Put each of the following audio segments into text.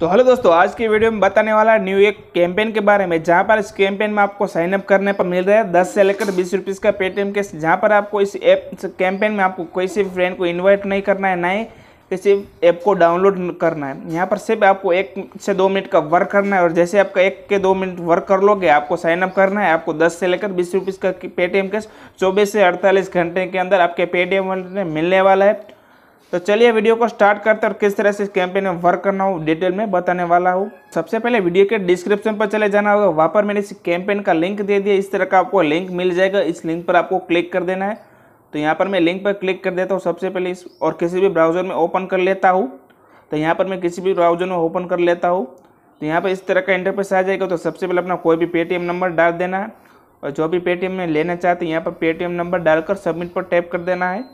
तो हेलो दोस्तों आज की वीडियो में बताने वाला है न्यू एक कैंपेन के बारे में जहां पर इस कैंपेन में आपको साइनअप करने पर मिल रहा है दस से लेकर बीस रुपीज़ का पेटीएम कैश जहां पर आपको इस ऐप कैंपेन में आपको किसी फ्रेंड को इन्वाइट नहीं करना है ना ही किसी ऐप को डाउनलोड करना है यहाँ पर सिर्फ आपको एक से दो मिनट का वर्क करना है और जैसे आपका एक के दो मिनट वर्क कर लोगे आपको साइनअप करना है आपको दस से लेकर बीस रुपीज़ का पेटीएम कैश चौबीस से अड़तालीस घंटे के अंदर आपके पेटीएम में मिलने वाला है तो चलिए वीडियो को स्टार्ट करते हैं और किस तरह से इस कैंपेन में वर्क करना हो डिटेल में बताने वाला हूँ सबसे पहले वीडियो के डिस्क्रिप्शन पर चले जाना होगा वहाँ पर मैंने इस कैंपेन का लिंक दे दिया इस तरह का आपको लिंक मिल जाएगा इस लिंक पर आपको क्लिक कर देना है तो यहाँ पर मैं लिंक पर क्लिक कर देता हूँ सबसे पहले इस और किसी भी ब्राउज़र में ओपन कर लेता हूँ तो यहाँ पर मैं किसी भी ब्राउज़र में ओपन कर लेता हूँ तो यहाँ पर इस तरह का इंटरफेस आ जाएगा तो सबसे पहले अपना कोई भी पेटीएम नंबर डाल देना है और जो भी पेटीएम में लेना चाहते हैं यहाँ पर पेटीएम नंबर डालकर सबमिट पर टैप कर देना है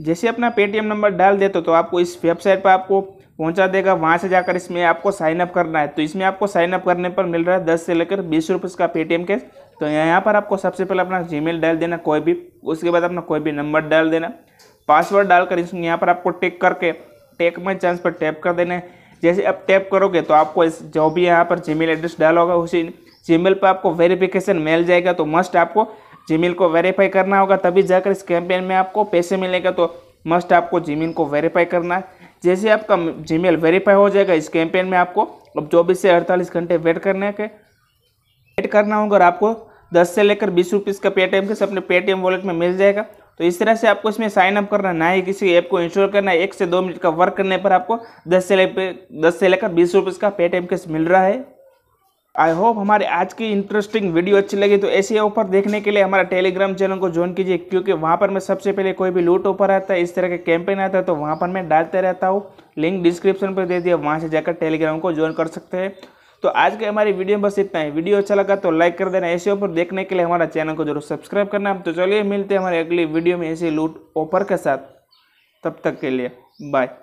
जैसे अपना पेटीएम नंबर डाल देते तो, तो आपको इस वेबसाइट पर आपको पहुंचा देगा वहाँ से जाकर इसमें आपको साइनअप करना है तो इसमें आपको साइनअप करने पर मिल रहा है दस से लेकर बीस रुपये का पेटीएम कैश तो यहाँ पर आपको सबसे पहले अपना जी डाल देना कोई भी उसके बाद अपना कोई भी नंबर डाल देना पासवर्ड डालकर इसमें यहाँ पर आपको टिक करके टेक माई चांस पर टैप कर देना है जैसे आप टैप करोगे तो आपको इस जो भी यहाँ पर जी एड्रेस डाला होगा उसी जी पर आपको वेरिफिकेशन मिल जाएगा तो मस्ट आपको जीमेल को वेरीफाई करना होगा तभी जाकर इस कैंपेन में आपको पैसे मिलेगा तो मस्ट आपको जीमेल को वेरीफाई करना है जैसे आपका जीमेल वेरीफाई हो जाएगा इस कैंपेन में आपको अब चौबीस से अड़तालीस घंटे वेट करने के वेट करना होगा और आपको दस से लेकर बीस रुपीज़ का पेटीएम के अपने पेटीएम वॉलेट में मिल जाएगा तो इस तरह से आपको इसमें साइन अप करना ना ही किसी ऐप को इंस्टॉल करना है एक से दो मिनट का वर्क करने पर आपको दस से लेकर दस से लेकर बीस रुपीज़ का पेटीएम केस मिल रहा है आई होप हमारे आज की इंटरेस्टिंग वीडियो अच्छी लगी तो ऐसे ऑफर देखने के लिए हमारा टेलीग्राम चैनल को ज्वाइन कीजिए क्योंकि वहाँ पर मैं सबसे पहले कोई भी लूट ऑफर आता है इस तरह के कैंपेन आता है तो वहाँ पर मैं डालते रहता हूँ लिंक डिस्क्रिप्शन पर दे दिया वहाँ से जाकर टेलीग्राम को ज्वाइन कर सकते हैं तो आज के हमारी वीडियो बस इतना ही वीडियो अच्छा लगा तो लाइक कर देना ऐसे ऑफर देखने के लिए हमारा चैनल को जरूर सब्सक्राइब करना तो चलिए मिलते हैं हमारे अगली वीडियो में ऐसे लूट ऑफर के साथ तब तक के लिए बाय